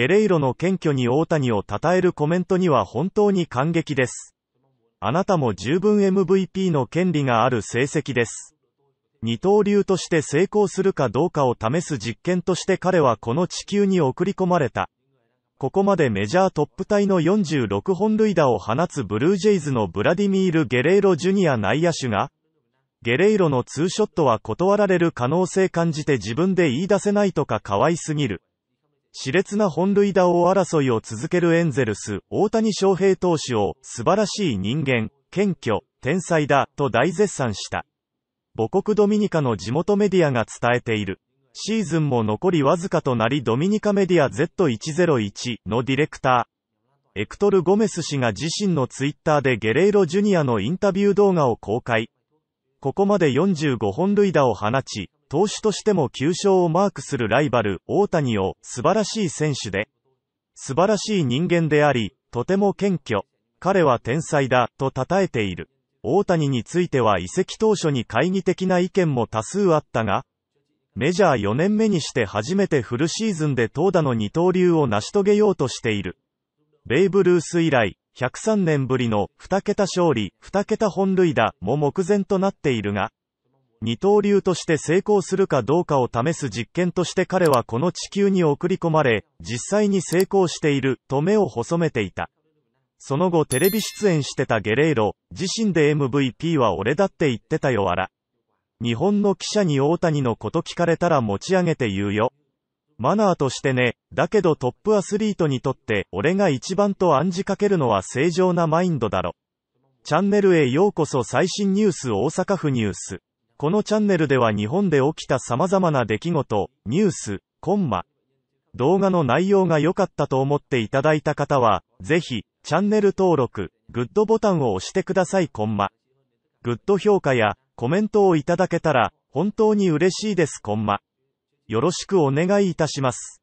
ゲレイロの謙虚に大谷を称えるコメントには本当に感激です。あなたも十分 MVP の権利がある成績です。二刀流として成功するかどうかを試す実験として彼はこの地球に送り込まれた。ここまでメジャートップタイの46本塁打を放つブルージェイズのブラディミール・ゲレイロ・ジュニア内野手が、ゲレイロのツーショットは断られる可能性感じて自分で言い出せないとか可愛すぎる。熾烈な本塁打を争いを続けるエンゼルス、大谷翔平投手を、素晴らしい人間、謙虚、天才だ、と大絶賛した。母国ドミニカの地元メディアが伝えている。シーズンも残りわずかとなりドミニカメディア Z101 のディレクター、エクトル・ゴメス氏が自身のツイッターでゲレーロ・ジュニアのインタビュー動画を公開。ここまで45本塁打を放ち、投手としても9勝をマークするライバル、大谷を素晴らしい選手で、素晴らしい人間であり、とても謙虚、彼は天才だ、と称えている。大谷については移籍当初に懐疑的な意見も多数あったが、メジャー4年目にして初めてフルシーズンで投打の二刀流を成し遂げようとしている。ベイブルース以来、103年ぶりの2桁勝利、2桁本塁打も目前となっているが、二刀流として成功するかどうかを試す実験として彼はこの地球に送り込まれ、実際に成功している、と目を細めていた。その後テレビ出演してたゲレーロ、自身で MVP は俺だって言ってたよあら。日本の記者に大谷のこと聞かれたら持ち上げて言うよ。マナーとしてね、だけどトップアスリートにとって、俺が一番と暗示かけるのは正常なマインドだろ。チャンネルへようこそ最新ニュース大阪府ニュース。このチャンネルでは日本で起きた様々な出来事、ニュース、コンマ、動画の内容が良かったと思っていただいた方は、ぜひ、チャンネル登録、グッドボタンを押してくださいコンマ。グッド評価やコメントをいただけたら、本当に嬉しいですコンマ。よろしくお願いいたします。